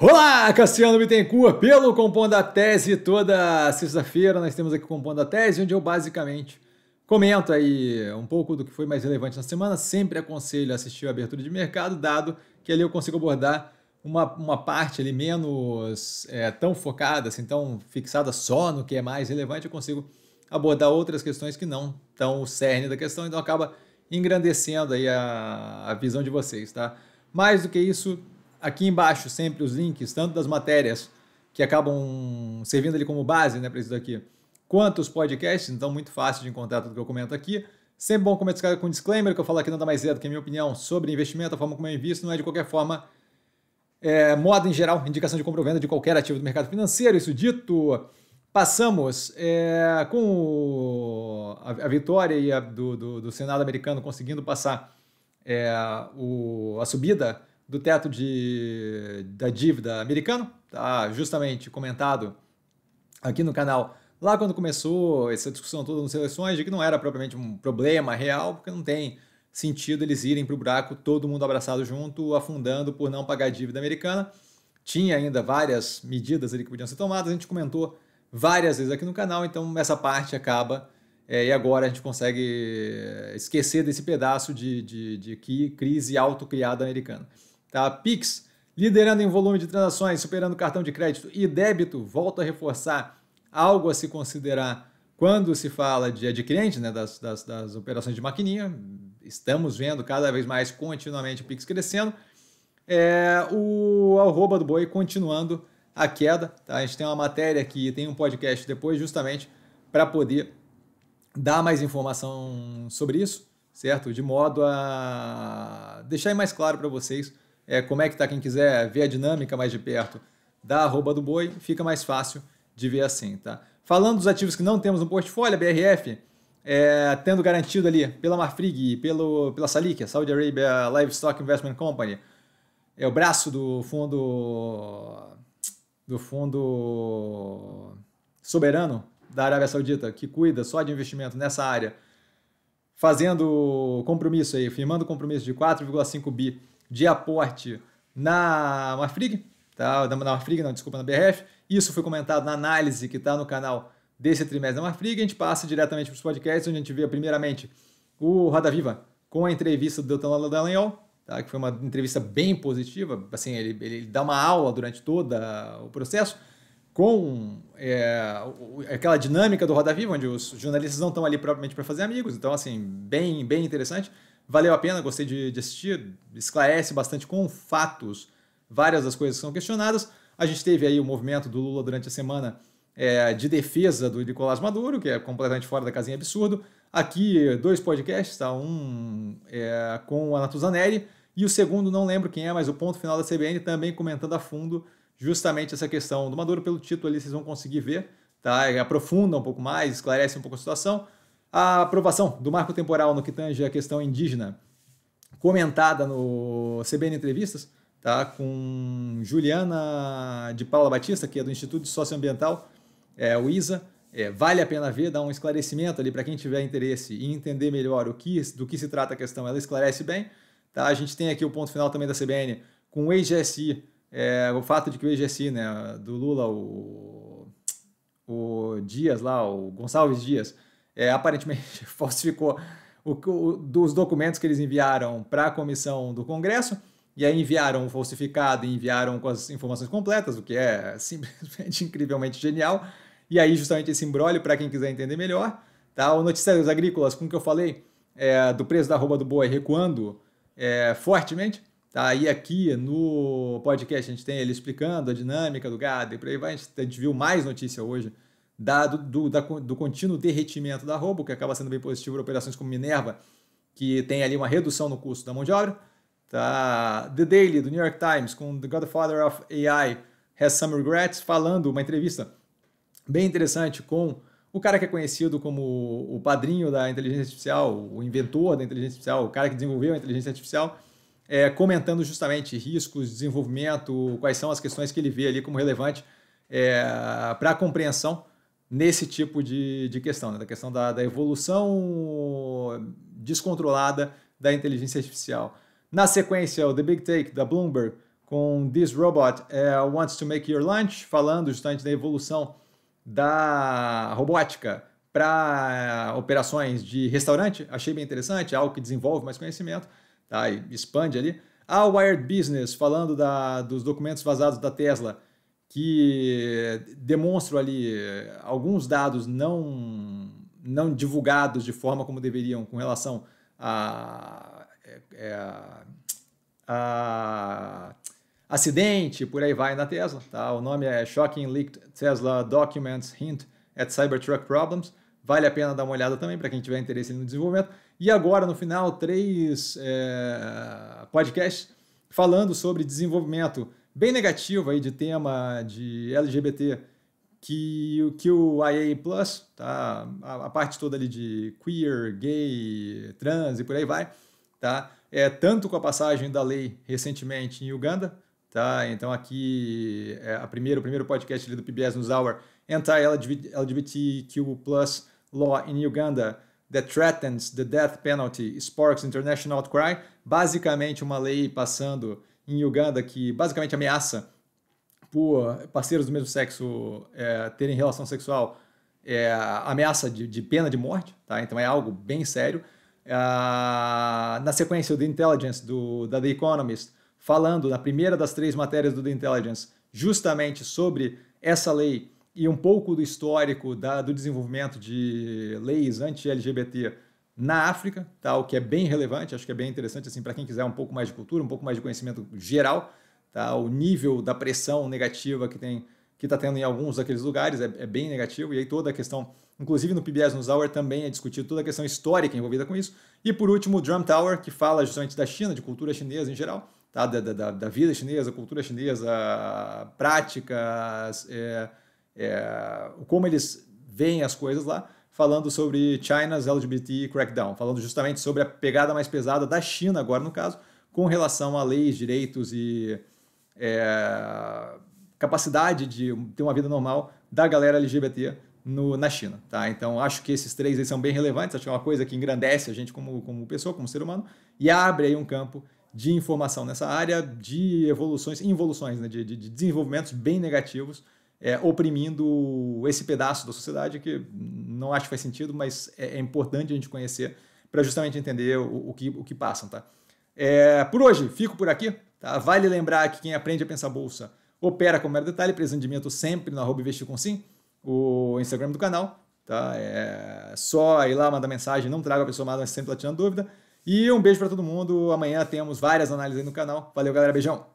Olá, Cassiano Bittencourt, pelo Compondo a Tese. Toda sexta-feira nós temos aqui o Compondo a Tese, onde eu basicamente comento aí um pouco do que foi mais relevante na semana. Sempre aconselho assistir a abertura de mercado, dado que ali eu consigo abordar uma, uma parte ali menos é, tão focada, assim, tão fixada só no que é mais relevante. Eu consigo abordar outras questões que não estão o cerne da questão, então acaba engrandecendo aí a, a visão de vocês, tá? Mais do que isso, aqui embaixo sempre os links, tanto das matérias que acabam servindo ali como base né, para isso daqui, quanto os podcasts, então muito fácil de encontrar tudo que eu comento aqui. Sempre bom começar com um disclaimer, que eu falo aqui nada mais é do que a minha opinião sobre investimento, a forma como eu invisto, não é de qualquer forma é, moda em geral, indicação de compra ou venda de qualquer ativo do mercado financeiro. Isso dito, passamos é, com o, a, a, vitória a, do, do, do, Senado americano conseguindo passar é, o, a subida do teto de, da dívida americano, tá justamente comentado aqui no canal. Lá quando começou essa discussão toda nas eleições, de que não era propriamente um problema real, porque não tem sentido eles irem para o buraco todo mundo abraçado junto, afundando por não pagar a dívida americana. Tinha ainda várias medidas ali que podiam ser tomadas, a gente comentou várias vezes aqui no canal, então essa parte acaba é, e agora a gente consegue esquecer desse pedaço de, de, de crise autocriada americana. Tá? Pix, liderando em volume de transações, superando cartão de crédito e débito, volto a reforçar algo a se considerar quando se fala de adquirente, né, das, das, das operações de maquininha. Estamos vendo cada vez mais continuamente o Pix crescendo. É, o arroba do boi continuando a queda. Tá? A gente tem uma matéria aqui, tem um podcast depois, justamente para poder dar mais informação sobre isso, certo? De modo a deixar mais claro para vocês é, como é que está quem quiser ver a dinâmica mais de perto da arroba do boi, fica mais fácil de ver assim, tá? Falando dos ativos que não temos no portfólio, a BRF, é, tendo garantido ali pela Marfrig e pelo, pela Salik, a Saudi Arabia Livestock Investment Company, é o braço do fundo do fundo soberano da Arábia Saudita, que cuida só de investimento nessa área, fazendo compromisso aí, firmando compromisso de 4,5 bi de aporte na Marfrig, tá? na Marfrig não, desculpa, na BRF. Isso foi comentado na análise que está no canal desse trimestre da Marfrig. A gente passa diretamente para os podcasts, onde a gente vê primeiramente o Roda Viva com a entrevista do Deltan Dallagnol, tá? que foi uma entrevista bem positiva, assim, ele, ele dá uma aula durante todo o processo, com é, aquela dinâmica do Roda Viva, onde os jornalistas não estão ali propriamente para fazer amigos, então, assim, bem, bem interessante. Valeu a pena, gostei de, de assistir, esclarece bastante com fatos várias das coisas que são questionadas. A gente teve aí o movimento do Lula durante a semana é, de defesa do Nicolás Maduro, que é completamente fora da casinha absurdo. Aqui, dois podcasts, tá? um é, com o Natuzanelli e o segundo, não lembro quem é, mas o ponto final da CBN também comentando a fundo justamente essa questão do Maduro. Pelo título ali, vocês vão conseguir ver, tá? Aprofunda um pouco mais, esclarece um pouco a situação a aprovação do marco temporal no que tange a questão indígena, comentada no CBN Entrevistas, tá? com Juliana de Paula Batista, que é do Instituto Socioambiental, é, o ISA. É, vale a pena ver, dá um esclarecimento ali para quem tiver interesse e entender melhor o que, do que se trata a questão, ela esclarece bem. Tá? A gente tem aqui o ponto final também da CBN com o EGSI, é, o fato de que o EGSI, né, do Lula, o, o Dias lá, o Gonçalves Dias, é, aparentemente falsificou o, o, dos documentos que eles enviaram para a comissão do Congresso, e aí enviaram falsificado e enviaram com as informações completas, o que é simplesmente incrivelmente genial. E aí, justamente esse embrólio, para quem quiser entender melhor, tá? o Noticiários Agrícolas, com o que eu falei, é, do preço da arroba do boi recuando é, fortemente, Tá, e aqui no podcast a gente tem ele explicando a dinâmica do gado e por aí vai. A gente, a gente viu mais notícia hoje dado do, da, do contínuo derretimento da roubo, que acaba sendo bem positivo para operações como Minerva, que tem ali uma redução no custo da mão de obra. Tá? The Daily, do New York Times, com The Godfather of AI Has Some Regrets, falando uma entrevista bem interessante com o cara que é conhecido como o padrinho da inteligência artificial, o inventor da inteligência artificial, o cara que desenvolveu a inteligência artificial, é, comentando justamente riscos, desenvolvimento, quais são as questões que ele vê ali como relevante é, para a compreensão nesse tipo de, de questão, né? da questão da, da evolução descontrolada da inteligência artificial. Na sequência, o The Big Take da Bloomberg com This Robot uh, Wants to Make Your Lunch, falando justamente da evolução da robótica para eh, operações de restaurante. Achei bem interessante, é algo que desenvolve mais conhecimento tá? e expande ali. A Wired Business, falando da, dos documentos vazados da Tesla que demonstram ali eh, alguns dados não, não divulgados de forma como deveriam com relação a, eh, eh, a, a acidente, por aí vai na Tesla. Tá? O nome é Shocking Leaked Tesla Documents Hint at Cybertruck Problems. Vale a pena dar uma olhada também para quem tiver interesse no desenvolvimento. E agora, no final, três é, podcasts falando sobre desenvolvimento bem negativo aí de tema de LGBT que o que o IA Plus, tá? A, a, parte toda ali de queer, gay, trans e por aí vai, tá? É tanto com a passagem da lei recentemente em Uganda, tá? Então aqui é a primeira, o primeiro podcast ali do PBS News Hour, Anti-LGBTQ Plus Law in Uganda that threatens the death penalty sparks international outcry, basicamente uma lei passando em Uganda que basicamente ameaça por parceiros do mesmo sexo é, terem relação sexual é, ameaça de, de, pena de morte, tá? então é algo bem sério. É, na sequência, o The Intelligence do, da The Economist, falando na primeira das três matérias do The Intelligence, justamente sobre essa lei e um pouco do histórico da, do desenvolvimento de leis anti-LGBT na África, tá? o que é bem relevante, acho que é bem interessante assim para quem quiser um pouco mais de cultura, um pouco mais de conhecimento geral, tá? o nível da pressão negativa que tem que está tendo em alguns daqueles lugares é, é, bem negativo, e aí toda a questão, inclusive no PBS no Hour também é discutido toda a questão histórica envolvida com isso, e por último o Drum Tower, que fala justamente da China, de cultura chinesa em geral, tá? da, da, da vida chinesa, cultura chinesa, práticas, é, é, como eles veem as coisas lá, falando sobre China's LGBT Crackdown, falando justamente sobre a pegada mais pesada da China, agora no caso, com relação a leis, direitos e é, capacidade de ter uma vida normal da galera LGBT no, na China. Tá? Então, acho que esses três aí são bem relevantes, acho que é uma coisa que engrandece a gente como, como pessoa, como ser humano, e abre aí um campo de informação nessa área, de evoluções, involuções, né? de, de, de desenvolvimentos bem negativos, é, oprimindo esse pedaço da sociedade que não acho que faz sentido, mas é, é importante a gente conhecer para justamente entender o, o, que, o que passam, tá? É, por hoje, fico por aqui. Tá? Vale lembrar que quem aprende a pensar bolsa opera com mero detalhe, presendimento sempre no arroba investir com sim, o Instagram do canal. Tá? É só ir lá, mandar mensagem, não traga a pessoa amada, mas sempre lá tirando dúvida. E um beijo para todo mundo. Amanhã temos várias análises aí no canal. Valeu, galera. Beijão!